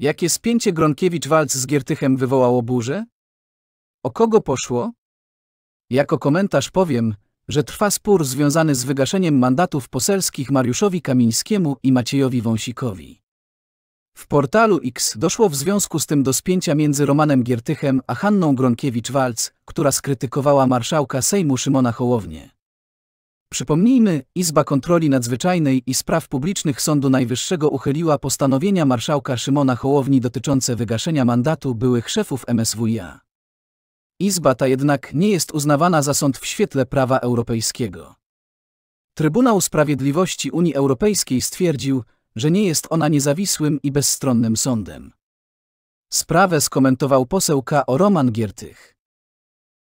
Jakie spięcie Gronkiewicz-Walc z Giertychem wywołało burzę? O kogo poszło? Jako komentarz powiem, że trwa spór związany z wygaszeniem mandatów poselskich Mariuszowi Kamińskiemu i Maciejowi Wąsikowi. W portalu X doszło w związku z tym do spięcia między Romanem Giertychem a Hanną Gronkiewicz-Walc, która skrytykowała marszałka Sejmu Szymona Hołownię. Przypomnijmy, Izba Kontroli Nadzwyczajnej i Spraw Publicznych Sądu Najwyższego uchyliła postanowienia marszałka Szymona Hołowni dotyczące wygaszenia mandatu byłych szefów MSWiA. Izba ta jednak nie jest uznawana za sąd w świetle prawa europejskiego. Trybunał Sprawiedliwości Unii Europejskiej stwierdził, że nie jest ona niezawisłym i bezstronnym sądem. Sprawę skomentował poseł K. O. Roman Giertych.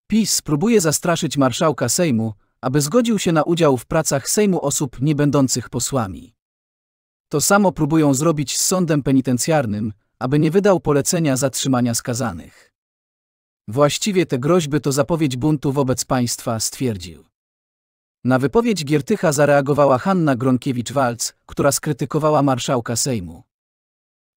PiS próbuje zastraszyć marszałka Sejmu, aby zgodził się na udział w pracach Sejmu osób niebędących posłami. To samo próbują zrobić z sądem penitencjarnym, aby nie wydał polecenia zatrzymania skazanych. Właściwie te groźby to zapowiedź buntu wobec państwa, stwierdził. Na wypowiedź Giertycha zareagowała Hanna Gronkiewicz-Walc, która skrytykowała marszałka Sejmu.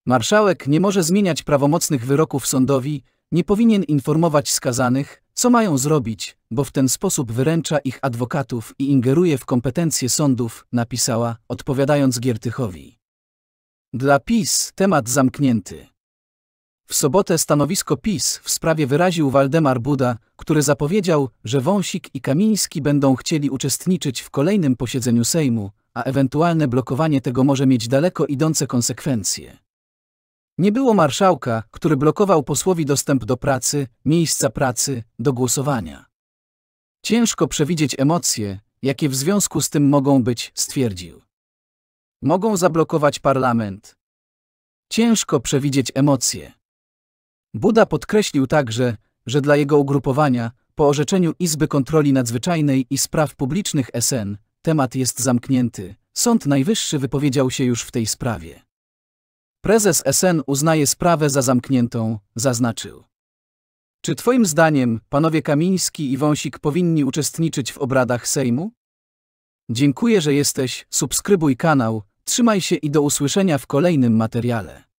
Marszałek nie może zmieniać prawomocnych wyroków sądowi, nie powinien informować skazanych, co mają zrobić, bo w ten sposób wyręcza ich adwokatów i ingeruje w kompetencje sądów, napisała, odpowiadając Giertychowi. Dla PiS temat zamknięty. W sobotę stanowisko PiS w sprawie wyraził Waldemar Buda, który zapowiedział, że Wąsik i Kamiński będą chcieli uczestniczyć w kolejnym posiedzeniu Sejmu, a ewentualne blokowanie tego może mieć daleko idące konsekwencje. Nie było marszałka, który blokował posłowi dostęp do pracy, miejsca pracy, do głosowania. Ciężko przewidzieć emocje, jakie w związku z tym mogą być, stwierdził. Mogą zablokować parlament. Ciężko przewidzieć emocje. Buda podkreślił także, że dla jego ugrupowania, po orzeczeniu Izby Kontroli Nadzwyczajnej i Spraw Publicznych SN, temat jest zamknięty. Sąd Najwyższy wypowiedział się już w tej sprawie. Prezes SN uznaje sprawę za zamkniętą, zaznaczył. Czy twoim zdaniem panowie Kamiński i Wąsik powinni uczestniczyć w obradach Sejmu? Dziękuję, że jesteś, subskrybuj kanał, trzymaj się i do usłyszenia w kolejnym materiale.